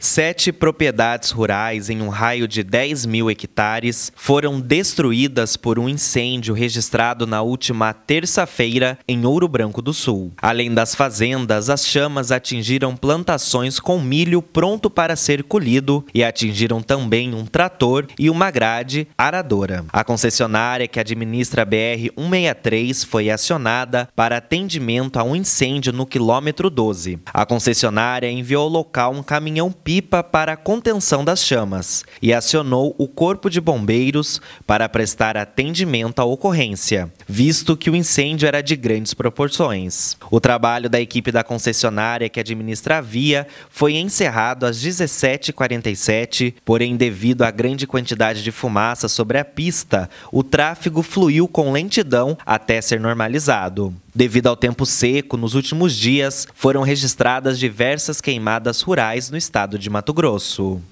Sete propriedades rurais em um raio de 10 mil hectares foram destruídas por um incêndio registrado na última terça-feira em Ouro Branco do Sul. Além das fazendas, as chamas atingiram plantações com milho pronto para ser colhido e atingiram também um trator e uma grade aradora. A concessionária que administra a BR-163 foi acionada para atendimento a um incêndio no quilômetro 12. A concessionária enviou ao local um caminhão pipa para a contenção das chamas e acionou o Corpo de Bombeiros para prestar atendimento à ocorrência, visto que o incêndio era de grandes proporções. O trabalho da equipe da concessionária que administra a via foi encerrado às 17h47, porém, devido à grande quantidade de fumaça sobre a pista, o tráfego fluiu com lentidão até ser normalizado. Devido ao tempo seco, nos últimos dias foram registradas diversas queimadas rurais no estado de Mato Grosso.